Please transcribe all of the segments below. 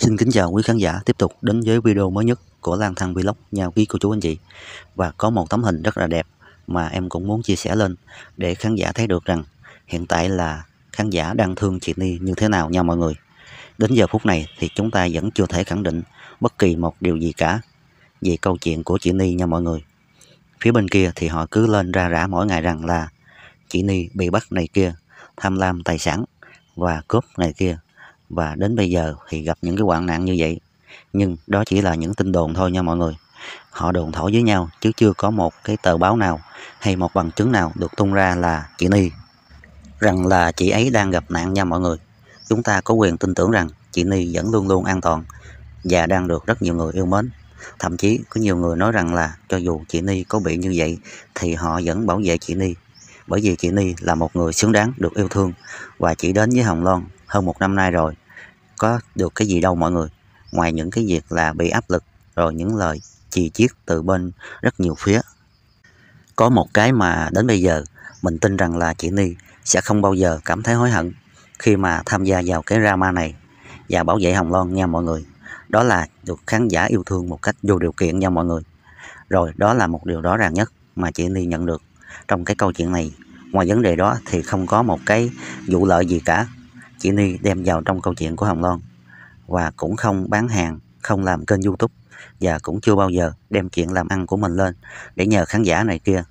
Xin kính chào quý khán giả tiếp tục đến với video mới nhất của Lan Thăng Vlog nhà quý cô chú anh chị Và có một tấm hình rất là đẹp mà em cũng muốn chia sẻ lên để khán giả thấy được rằng hiện tại là khán giả đang thương chị Ni như thế nào nha mọi người Đến giờ phút này thì chúng ta vẫn chưa thể khẳng định bất kỳ một điều gì cả về câu chuyện của chị Ni nha mọi người Phía bên kia thì họ cứ lên ra rã mỗi ngày rằng là chị Ni bị bắt này kia tham lam tài sản và cướp này kia và đến bây giờ thì gặp những cái hoạn nạn như vậy nhưng đó chỉ là những tin đồn thôi nha mọi người họ đồn thổi với nhau chứ chưa có một cái tờ báo nào hay một bằng chứng nào được tung ra là chị Ni rằng là chị ấy đang gặp nạn nha mọi người chúng ta có quyền tin tưởng rằng chị Ni vẫn luôn luôn an toàn và đang được rất nhiều người yêu mến thậm chí có nhiều người nói rằng là cho dù chị Ni có bị như vậy thì họ vẫn bảo vệ chị Ni bởi vì chị Ni là một người xứng đáng được yêu thương và chỉ đến với Hồng Loan hơn một năm nay rồi có được cái gì đâu mọi người ngoài những cái việc là bị áp lực rồi những lời chì chiết từ bên rất nhiều phía có một cái mà đến bây giờ mình tin rằng là chị Ni sẽ không bao giờ cảm thấy hối hận khi mà tham gia vào cái drama này và bảo vệ Hồng Loan nha mọi người đó là được khán giả yêu thương một cách vô điều kiện nha mọi người rồi đó là một điều rõ ràng nhất mà chị Ni nhận được trong cái câu chuyện này ngoài vấn đề đó thì không có một cái vụ lợi gì cả chị Ni đem vào trong câu chuyện của Hồng Loan và cũng không bán hàng, không làm kênh YouTube và cũng chưa bao giờ đem chuyện làm ăn của mình lên để nhờ khán giả này kia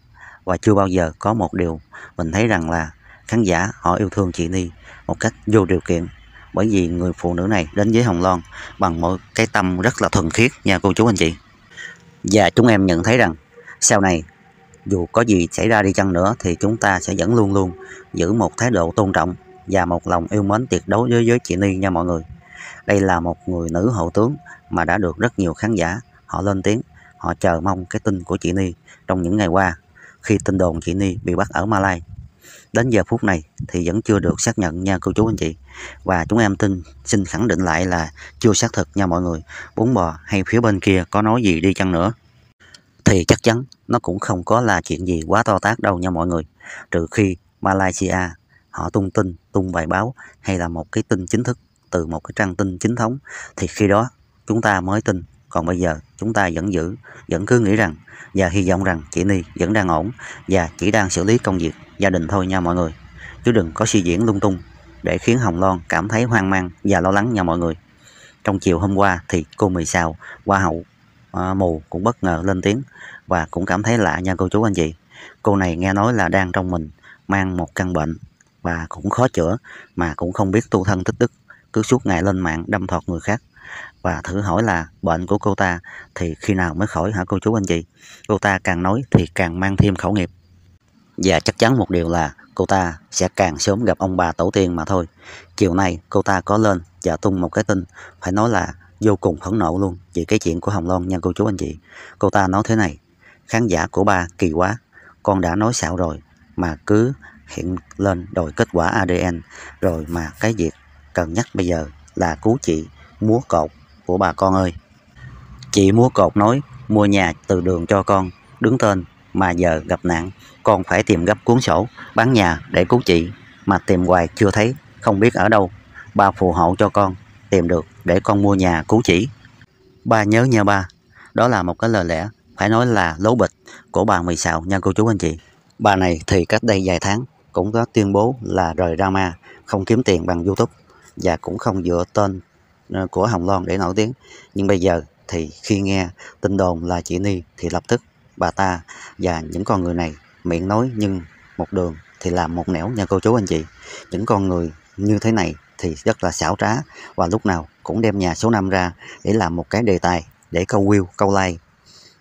và chưa bao giờ có một điều mình thấy rằng là khán giả họ yêu thương chị Ni một cách vô điều kiện bởi vì người phụ nữ này đến với Hồng Loan bằng một cái tâm rất là thuần khiết nha cô chú anh chị và chúng em nhận thấy rằng sau này dù có gì xảy ra đi chăng nữa thì chúng ta sẽ vẫn luôn luôn giữ một thái độ tôn trọng và một lòng yêu mến tuyệt đối với giới chị Ni nha mọi người. Đây là một người nữ hậu tướng mà đã được rất nhiều khán giả họ lên tiếng, họ chờ mong cái tin của chị Ni trong những ngày qua khi tin đồn chị Ni bị bắt ở Malaysia, Đến giờ phút này thì vẫn chưa được xác nhận nha cô chú anh chị. Và chúng em tin xin khẳng định lại là chưa xác thực nha mọi người. Bốn bò hay phía bên kia có nói gì đi chăng nữa thì chắc chắn nó cũng không có là chuyện gì quá to tác đâu nha mọi người. Trừ khi Malaysia họ tung tin tung bài báo hay là một cái tin chính thức từ một cái trang tin chính thống thì khi đó chúng ta mới tin còn bây giờ chúng ta vẫn giữ vẫn cứ nghĩ rằng và hy vọng rằng chị ni vẫn đang ổn và chỉ đang xử lý công việc gia đình thôi nha mọi người chứ đừng có suy diễn lung tung để khiến hồng loan cảm thấy hoang mang và lo lắng nha mọi người trong chiều hôm qua thì cô mì xào hoa hậu à, mù cũng bất ngờ lên tiếng và cũng cảm thấy lạ nha cô chú anh chị cô này nghe nói là đang trong mình mang một căn bệnh và cũng khó chữa mà cũng không biết tu thân tích đức cứ suốt ngày lên mạng đâm thọt người khác và thử hỏi là bệnh của cô ta thì khi nào mới khỏi hả cô chú anh chị cô ta càng nói thì càng mang thêm khẩu nghiệp và chắc chắn một điều là cô ta sẽ càng sớm gặp ông bà tổ tiên mà thôi chiều nay cô ta có lên và tung một cái tin phải nói là vô cùng phẫn nộ luôn vì cái chuyện của Hồng Loan nha cô chú anh chị cô ta nói thế này khán giả của ba kỳ quá con đã nói xạo rồi mà cứ hiện lên đồi kết quả ADN rồi mà cái việc cần nhắc bây giờ là cứu chị múa cột của bà con ơi. Chị múa cột nói mua nhà từ đường cho con, đứng tên mà giờ gặp nạn, con phải tìm gấp cuốn sổ, bán nhà để cứu chị mà tìm hoài chưa thấy, không biết ở đâu. Ba phù hộ cho con, tìm được để con mua nhà cứu chị. Ba nhớ nha ba, đó là một cái lời lẽ phải nói là lố bịch của bà mì xào nha cô chú anh chị. Bà này thì cách đây vài tháng cũng có tuyên bố là rời drama, không kiếm tiền bằng YouTube và cũng không dựa tên ờ, của Hồng Loan để nổi tiếng. Nhưng bây giờ thì khi nghe tin đồn là chị Ni thì lập tức bà ta và những con người này miệng nói nhưng một đường thì làm một nẻo nha cô chú anh chị. Những con người như thế này thì rất là xảo trá và lúc nào cũng đem nhà số 5 ra để làm một cái đề tài để câu view, câu like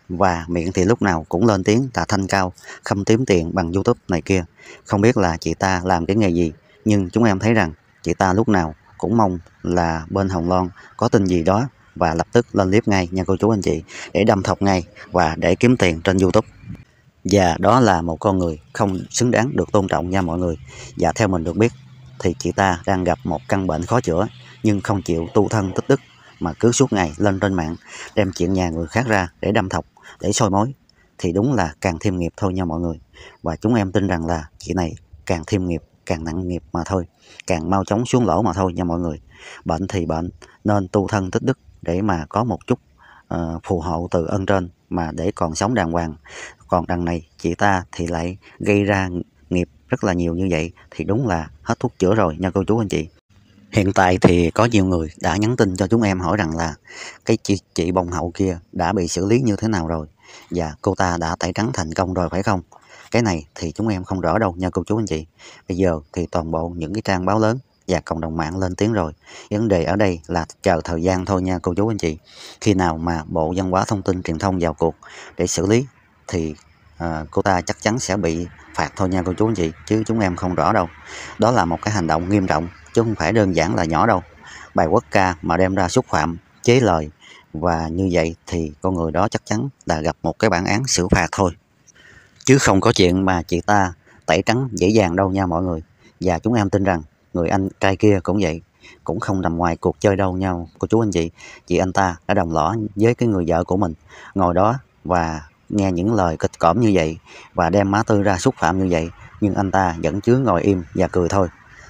và miệng thì lúc nào cũng lên tiếng là thanh cao, không kiếm tiền bằng YouTube này kia. Không biết là chị ta làm cái nghề gì, nhưng chúng em thấy rằng chị ta lúc nào cũng mong là bên Hồng Loan có tin gì đó và lập tức lên clip ngay nha cô chú anh chị để đâm thọc ngay và để kiếm tiền trên YouTube. Và đó là một con người không xứng đáng được tôn trọng nha mọi người. Và theo mình được biết thì chị ta đang gặp một căn bệnh khó chữa nhưng không chịu tu thân tích đức mà cứ suốt ngày lên trên mạng đem chuyện nhà người khác ra để đâm thọc để soi mối thì đúng là càng thêm nghiệp thôi nha mọi người và chúng em tin rằng là chị này càng thêm nghiệp càng nặng nghiệp mà thôi càng mau chóng xuống lỗ mà thôi nha mọi người bệnh thì bệnh nên tu thân tích đức để mà có một chút uh, phù hộ từ ân trên mà để còn sống đàng hoàng còn đằng này chị ta thì lại gây ra nghiệp rất là nhiều như vậy thì đúng là hết thuốc chữa rồi nha cô chú anh chị hiện tại thì có nhiều người đã nhắn tin cho chúng em hỏi rằng là cái chị chị bồng hậu kia đã bị xử lý như thế nào rồi và cô ta đã tẩy trắng thành công rồi phải không cái này thì chúng em không rõ đâu nha cô chú anh chị bây giờ thì toàn bộ những cái trang báo lớn và cộng đồng mạng lên tiếng rồi vấn đề ở đây là chờ thời gian thôi nha cô chú anh chị khi nào mà bộ văn hóa thông tin truyền thông vào cuộc để xử lý thì à, cô ta chắc chắn sẽ bị phạt thôi nha cô chú anh chị chứ chúng em không rõ đâu đó là một cái hành động nghiêm trọng chứ không phải đơn giản là nhỏ đâu bài quốc ca mà đem ra xúc phạm chế lời và như vậy thì con người đó chắc chắn là gặp một cái bản án xử phạt thôi chứ không có chuyện mà chị ta tẩy trắng dễ dàng đâu nha mọi người và chúng em tin rằng người anh trai kia cũng vậy cũng không nằm ngoài cuộc chơi đâu nhau cô chú anh chị chị anh ta đã đồng lõa với cái người vợ của mình ngồi đó và nghe những lời kịch cỡm như vậy và đem má tư ra xúc phạm như vậy nhưng anh ta vẫn chứa ngồi im và cười thôi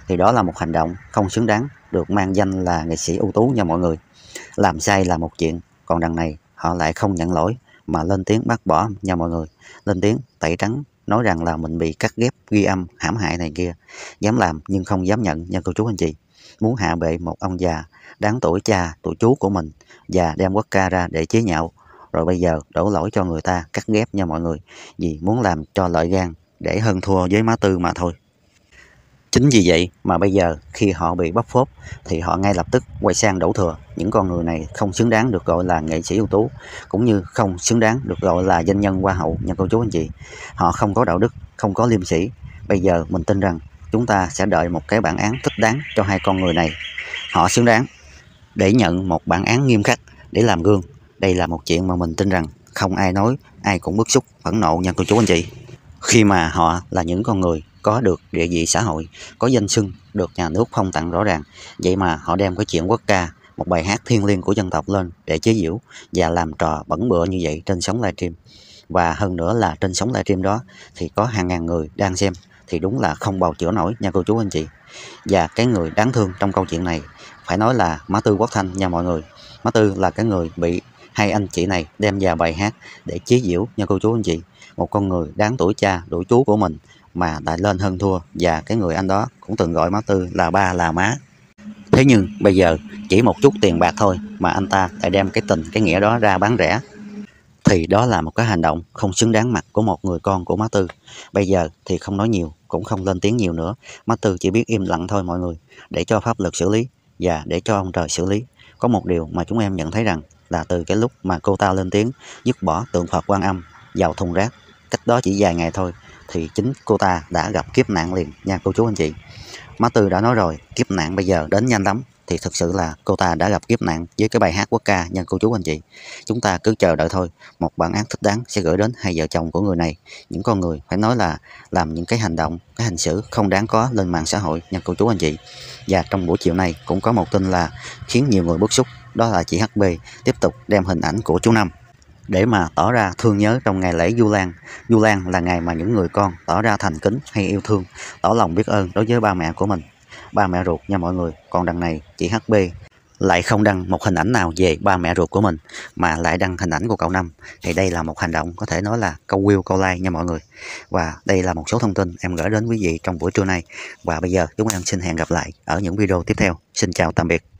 thì đó là một hành động không xứng đáng được mang danh là nghệ sĩ ưu tú nha mọi người. Làm sai là một chuyện, còn đằng này họ lại không nhận lỗi mà lên tiếng bác bỏ nha mọi người. Lên tiếng tẩy trắng nói rằng là mình bị cắt ghép ghi âm hãm hại này kia. Dám làm nhưng không dám nhận nha cô chú anh chị. Muốn hạ bệ một ông già đáng tuổi cha, tuổi chú của mình và đem quốc ca ra để chế nhạo. Rồi bây giờ đổ lỗi cho người ta cắt ghép nha mọi người. Vì muốn làm cho lợi gan để hơn thua với má tư mà thôi. Chính vì vậy mà bây giờ khi họ bị bóc phốt thì họ ngay lập tức quay sang đổ thừa những con người này không xứng đáng được gọi là nghệ sĩ ưu tú cũng như không xứng đáng được gọi là danh nhân hoa hậu nha cô chú anh chị. Họ không có đạo đức, không có liêm sĩ. Bây giờ mình tin rằng chúng ta sẽ đợi một cái bản án thích đáng cho hai con người này. Họ xứng đáng để nhận một bản án nghiêm khắc để làm gương. Đây là một chuyện mà mình tin rằng không ai nói, ai cũng bức xúc, phẫn nộ nha cô chú anh chị. Khi mà họ là những con người có được địa vị xã hội, có danh xưng, được nhà nước phong tặng rõ ràng. Vậy mà họ đem cái chuyện quốc ca, một bài hát thiêng liêng của dân tộc lên để chế giễu và làm trò bẩn bựa như vậy trên sóng livestream. Và hơn nữa là trên sóng livestream đó thì có hàng ngàn người đang xem thì đúng là không bào chữa nổi nha cô chú anh chị. Và cái người đáng thương trong câu chuyện này phải nói là Má Tư Quốc Thanh nha mọi người. Má Tư là cái người bị hai anh chị này đem vào bài hát để chế giễu nha cô chú anh chị một con người đáng tuổi cha, đổi chú của mình mà đã lên hơn thua và cái người anh đó cũng từng gọi má tư là ba là má thế nhưng bây giờ chỉ một chút tiền bạc thôi mà anh ta lại đem cái tình cái nghĩa đó ra bán rẻ thì đó là một cái hành động không xứng đáng mặt của một người con của má tư bây giờ thì không nói nhiều cũng không lên tiếng nhiều nữa má tư chỉ biết im lặng thôi mọi người để cho pháp luật xử lý và để cho ông trời xử lý có một điều mà chúng em nhận thấy rằng là từ cái lúc mà cô ta lên tiếng dứt bỏ tượng phật quan âm vào thùng rác cách đó chỉ vài ngày thôi thì chính cô ta đã gặp kiếp nạn liền nha cô chú anh chị má tư đã nói rồi kiếp nạn bây giờ đến nhanh lắm thì thực sự là cô ta đã gặp kiếp nạn với cái bài hát quốc ca nha cô chú anh chị chúng ta cứ chờ đợi thôi một bản án thích đáng sẽ gửi đến hai vợ chồng của người này những con người phải nói là làm những cái hành động cái hành xử không đáng có lên mạng xã hội nha cô chú anh chị và trong buổi chiều này cũng có một tin là khiến nhiều người bức xúc đó là chị HB tiếp tục đem hình ảnh của chú Năm để mà tỏ ra thương nhớ trong ngày lễ Du Lan. Du Lan là ngày mà những người con tỏ ra thành kính hay yêu thương, tỏ lòng biết ơn đối với ba mẹ của mình, ba mẹ ruột nha mọi người. Còn đằng này chị HB lại không đăng một hình ảnh nào về ba mẹ ruột của mình mà lại đăng hình ảnh của cậu Năm thì đây là một hành động có thể nói là câu view câu like nha mọi người và đây là một số thông tin em gửi đến quý vị trong buổi trưa nay và bây giờ chúng em xin hẹn gặp lại ở những video tiếp theo xin chào tạm biệt